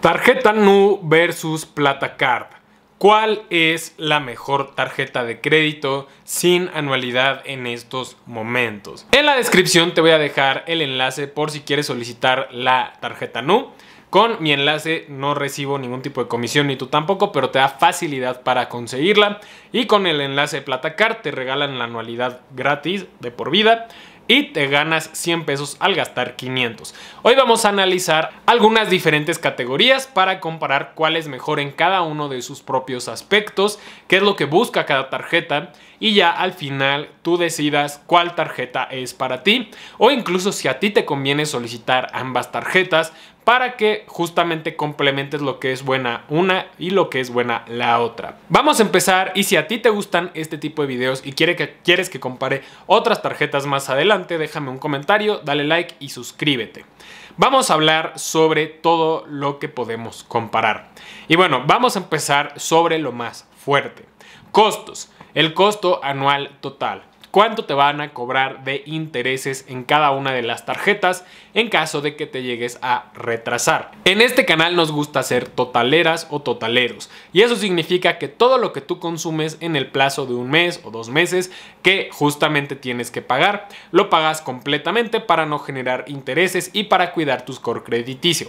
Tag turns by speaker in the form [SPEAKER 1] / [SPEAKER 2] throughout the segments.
[SPEAKER 1] Tarjeta Nu versus Platacard. ¿Cuál es la mejor tarjeta de crédito sin anualidad en estos momentos? En la descripción te voy a dejar el enlace por si quieres solicitar la tarjeta Nu. Con mi enlace no recibo ningún tipo de comisión ni tú tampoco, pero te da facilidad para conseguirla. Y con el enlace Platacard te regalan la anualidad gratis de por vida y te ganas 100 pesos al gastar 500. Hoy vamos a analizar algunas diferentes categorías para comparar cuál es mejor en cada uno de sus propios aspectos, qué es lo que busca cada tarjeta y ya al final tú decidas cuál tarjeta es para ti o incluso si a ti te conviene solicitar ambas tarjetas para que justamente complementes lo que es buena una y lo que es buena la otra. Vamos a empezar y si a ti te gustan este tipo de videos y que, quieres que compare otras tarjetas más adelante, déjame un comentario, dale like y suscríbete. Vamos a hablar sobre todo lo que podemos comparar. Y bueno, vamos a empezar sobre lo más fuerte. Costos. El costo anual total cuánto te van a cobrar de intereses en cada una de las tarjetas en caso de que te llegues a retrasar. En este canal nos gusta ser totaleras o totaleros y eso significa que todo lo que tú consumes en el plazo de un mes o dos meses que justamente tienes que pagar, lo pagas completamente para no generar intereses y para cuidar tu score crediticio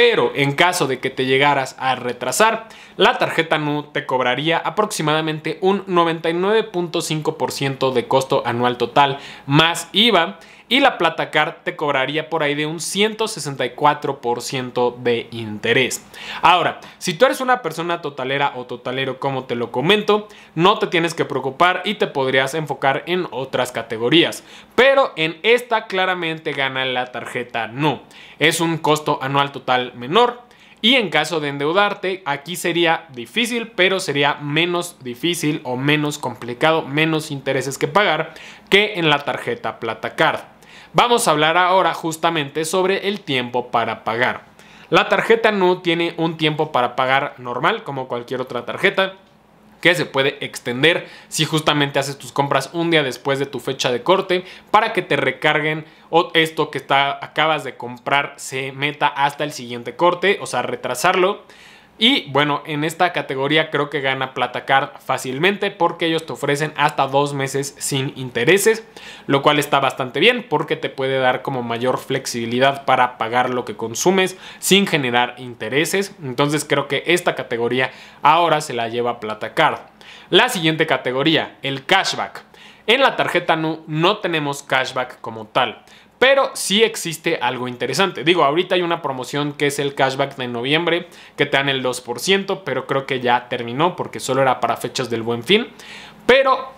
[SPEAKER 1] pero en caso de que te llegaras a retrasar, la tarjeta NU te cobraría aproximadamente un 99.5% de costo anual total más IVA y la Card te cobraría por ahí de un 164% de interés. Ahora, si tú eres una persona totalera o totalero como te lo comento, no te tienes que preocupar y te podrías enfocar en otras categorías, pero en esta claramente gana la tarjeta no. Es un costo anual total menor, y en caso de endeudarte, aquí sería difícil, pero sería menos difícil o menos complicado, menos intereses que pagar que en la tarjeta Plata Card. Vamos a hablar ahora justamente sobre el tiempo para pagar. La tarjeta NU tiene un tiempo para pagar normal, como cualquier otra tarjeta que se puede extender si justamente haces tus compras un día después de tu fecha de corte para que te recarguen o esto que está, acabas de comprar se meta hasta el siguiente corte, o sea, retrasarlo. Y bueno, en esta categoría creo que gana Platacard fácilmente porque ellos te ofrecen hasta dos meses sin intereses, lo cual está bastante bien porque te puede dar como mayor flexibilidad para pagar lo que consumes sin generar intereses. Entonces creo que esta categoría ahora se la lleva Platacard. La siguiente categoría, el cashback. En la tarjeta Nu no tenemos cashback como tal, pero sí existe algo interesante. Digo, ahorita hay una promoción que es el cashback de noviembre, que te dan el 2%, pero creo que ya terminó porque solo era para fechas del buen fin. Pero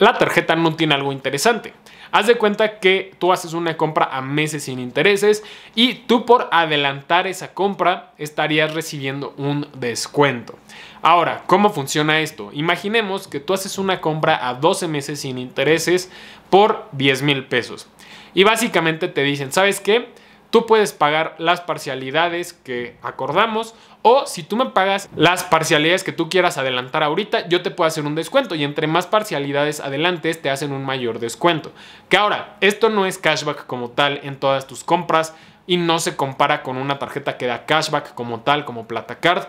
[SPEAKER 1] la tarjeta no tiene algo interesante. Haz de cuenta que tú haces una compra a meses sin intereses y tú por adelantar esa compra estarías recibiendo un descuento. Ahora, ¿cómo funciona esto? Imaginemos que tú haces una compra a 12 meses sin intereses por 10 mil pesos. Y básicamente te dicen, ¿sabes qué? Tú puedes pagar las parcialidades que acordamos o si tú me pagas las parcialidades que tú quieras adelantar ahorita, yo te puedo hacer un descuento y entre más parcialidades adelantes te hacen un mayor descuento. Que ahora, esto no es cashback como tal en todas tus compras y no se compara con una tarjeta que da cashback como tal, como Platacard,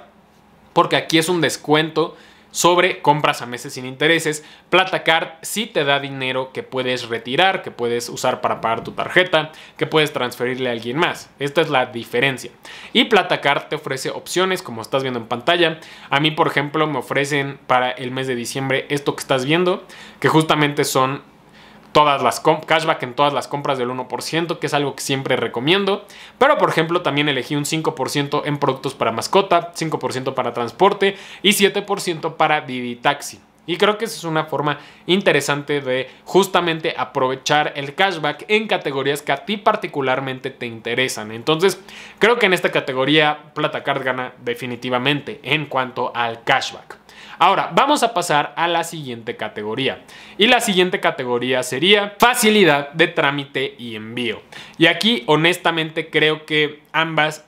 [SPEAKER 1] porque aquí es un descuento sobre compras a meses sin intereses. card sí te da dinero que puedes retirar, que puedes usar para pagar tu tarjeta, que puedes transferirle a alguien más. Esta es la diferencia. Y card te ofrece opciones, como estás viendo en pantalla. A mí, por ejemplo, me ofrecen para el mes de diciembre esto que estás viendo, que justamente son todas las cashback en todas las compras del 1%, que es algo que siempre recomiendo. Pero por ejemplo, también elegí un 5% en productos para mascota, 5% para transporte y 7% para Didi Taxi. Y creo que esa es una forma interesante de justamente aprovechar el cashback en categorías que a ti particularmente te interesan. Entonces, creo que en esta categoría Platacard gana definitivamente en cuanto al cashback. Ahora, vamos a pasar a la siguiente categoría. Y la siguiente categoría sería facilidad de trámite y envío. Y aquí, honestamente, creo que ambas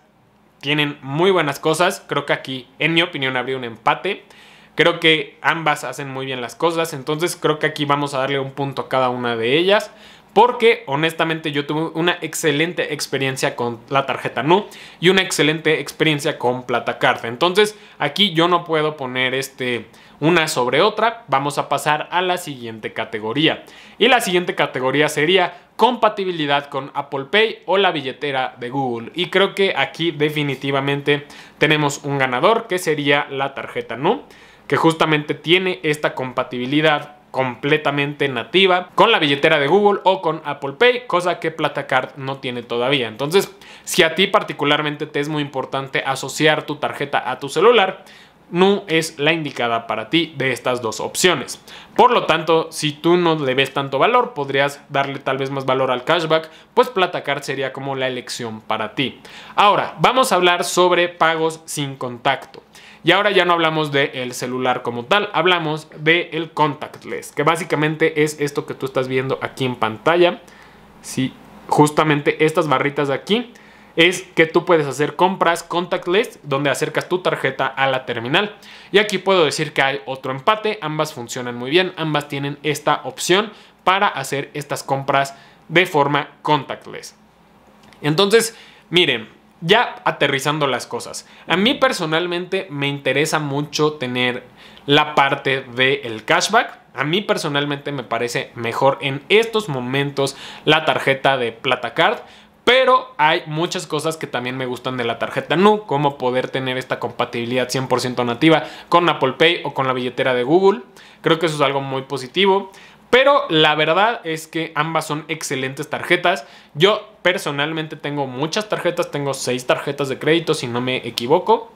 [SPEAKER 1] tienen muy buenas cosas. Creo que aquí, en mi opinión, habría un empate. Creo que ambas hacen muy bien las cosas, entonces creo que aquí vamos a darle un punto a cada una de ellas porque honestamente yo tuve una excelente experiencia con la tarjeta Nu y una excelente experiencia con Carta. Entonces, aquí yo no puedo poner este una sobre otra, vamos a pasar a la siguiente categoría. Y la siguiente categoría sería compatibilidad con Apple Pay o la billetera de Google. Y creo que aquí definitivamente tenemos un ganador que sería la tarjeta Nu, que justamente tiene esta compatibilidad completamente nativa con la billetera de Google o con Apple Pay, cosa que Platacard no tiene todavía. Entonces, si a ti particularmente te es muy importante asociar tu tarjeta a tu celular, no es la indicada para ti de estas dos opciones. Por lo tanto, si tú no le ves tanto valor, podrías darle tal vez más valor al cashback, pues Platacard sería como la elección para ti. Ahora, vamos a hablar sobre pagos sin contacto. Y ahora ya no hablamos del el celular como tal, hablamos del el contactless, que básicamente es esto que tú estás viendo aquí en pantalla. si justamente estas barritas de aquí es que tú puedes hacer compras contactless donde acercas tu tarjeta a la terminal. Y aquí puedo decir que hay otro empate, ambas funcionan muy bien, ambas tienen esta opción para hacer estas compras de forma contactless. Entonces, miren, ya aterrizando las cosas. A mí personalmente me interesa mucho tener la parte del cashback. A mí personalmente me parece mejor en estos momentos la tarjeta de PlataCard. Pero hay muchas cosas que también me gustan de la tarjeta NU, como poder tener esta compatibilidad 100% nativa con Apple Pay o con la billetera de Google. Creo que eso es algo muy positivo. Pero la verdad es que ambas son excelentes tarjetas. Yo personalmente tengo muchas tarjetas, tengo seis tarjetas de crédito si no me equivoco.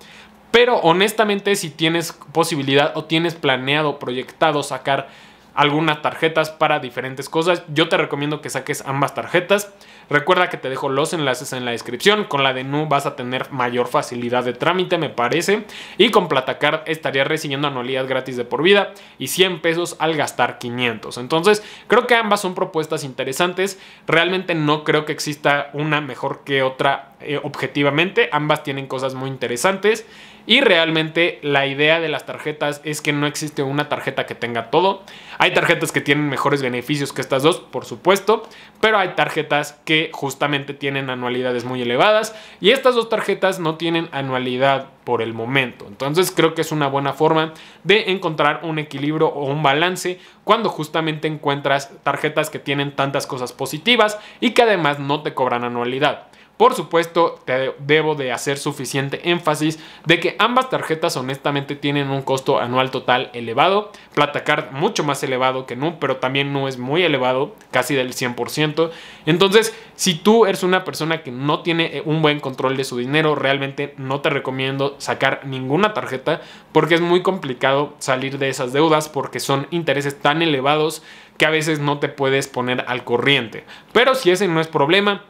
[SPEAKER 1] Pero honestamente si tienes posibilidad o tienes planeado, proyectado sacar algunas tarjetas para diferentes cosas, yo te recomiendo que saques ambas tarjetas. Recuerda que te dejo los enlaces en la descripción. Con la de Nu vas a tener mayor facilidad de trámite, me parece. Y con Platacard estarías recibiendo anualidades gratis de por vida y 100 pesos al gastar 500. Entonces, creo que ambas son propuestas interesantes. Realmente no creo que exista una mejor que otra eh, objetivamente, ambas tienen cosas muy interesantes y realmente la idea de las tarjetas es que no existe una tarjeta que tenga todo. Hay tarjetas que tienen mejores beneficios que estas dos, por supuesto, pero hay tarjetas que justamente tienen anualidades muy elevadas y estas dos tarjetas no tienen anualidad por el momento. Entonces creo que es una buena forma de encontrar un equilibrio o un balance cuando justamente encuentras tarjetas que tienen tantas cosas positivas y que además no te cobran anualidad. Por supuesto, te debo de hacer suficiente énfasis de que ambas tarjetas honestamente tienen un costo anual total elevado. Platacard mucho más elevado que Nu, pero también no es muy elevado, casi del 100%. Entonces, si tú eres una persona que no tiene eh, un buen control de su dinero, realmente no te recomiendo sacar ninguna tarjeta porque es muy complicado salir de esas deudas porque son intereses tan elevados que a veces no te puedes poner al corriente. Pero si ese no es problema,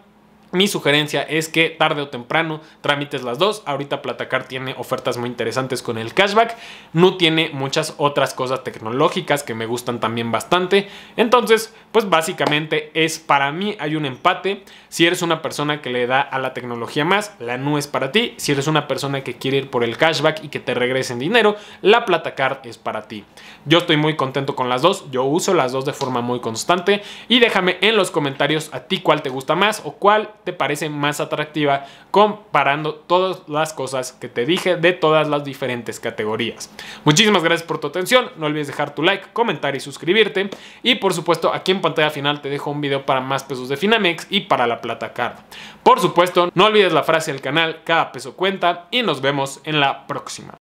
[SPEAKER 1] mi sugerencia es que tarde o temprano trámites las dos. Ahorita Platacar tiene ofertas muy interesantes con el cashback. Nu tiene muchas otras cosas tecnológicas que me gustan también bastante. Entonces, pues básicamente es para mí hay un empate. Si eres una persona que le da a la tecnología más, la Nu es para ti. Si eres una persona que quiere ir por el cashback y que te regresen dinero, la Platacard es para ti. Yo estoy muy contento con las dos. Yo uso las dos de forma muy constante. Y déjame en los comentarios a ti cuál te gusta más o cuál te parece más atractiva comparando todas las cosas que te dije de todas las diferentes categorías. Muchísimas gracias por tu atención, no olvides dejar tu like, comentar y suscribirte y por supuesto aquí en pantalla final te dejo un video para más pesos de Finamex y para la plata card. Por supuesto no olvides la frase del canal, cada peso cuenta y nos vemos en la próxima.